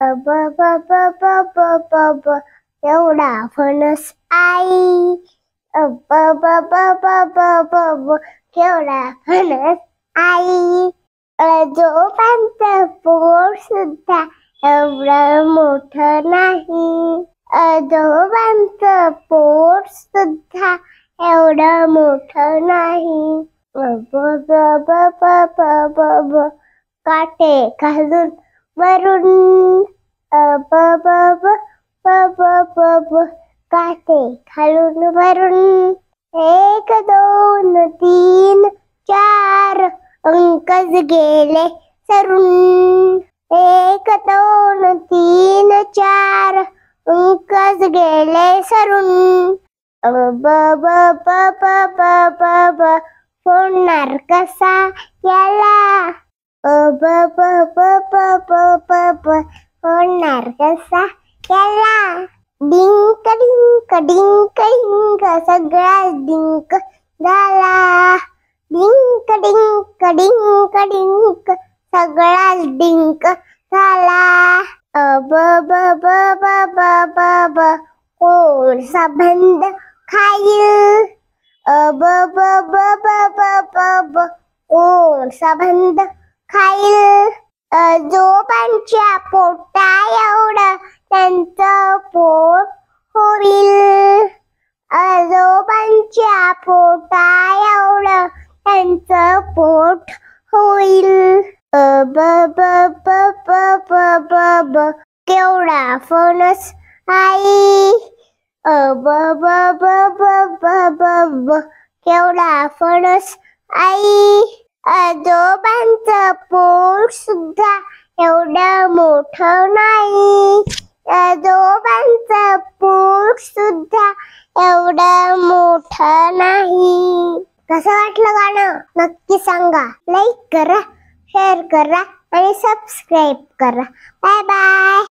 ब ब ब एवढा फणस आई ब ब केवढा फणस आई जो पोट सुद्धा एवढं मोठं नाही जो पोट सुद्धा एवढं मोठं नाही ब काटे घालून वरून ब ब ब ब काटे खालून वरून एक दोन तीन चार अंकज गेले सरून एक दोन तीन चार अंकज गेले सरून ब ब ब फोडणार कसा याला Oba ba ba ba ba ba ba Honar kasa sa gra ding ka dala Ding ka ding ka ding ka ding ka sa gra ding ka dala Oba ba ba ba ba ba ba Hor sa banda kayu Oba ba ba ba ba ba ba Hor sa banda खाईल जोबांच्या पोटा एवढं त्यांचं पोट होईल आजोबांच्या पोटा एवढं त्यांचं पोट होईल ब ब ब ब ब ब ब केवढा फणस आई ब ब ब ब ब ब केवढा फणस आई आजोबांचं पोट सुद्धा एवढं मोठं नाही आजोबांचं पोट सुद्धा एवढं मोठं नाही कसं वाटलं गाणं नक्की सांगा लाईक करा शेअर करा आणि सबस्क्राईब करा बाय बाय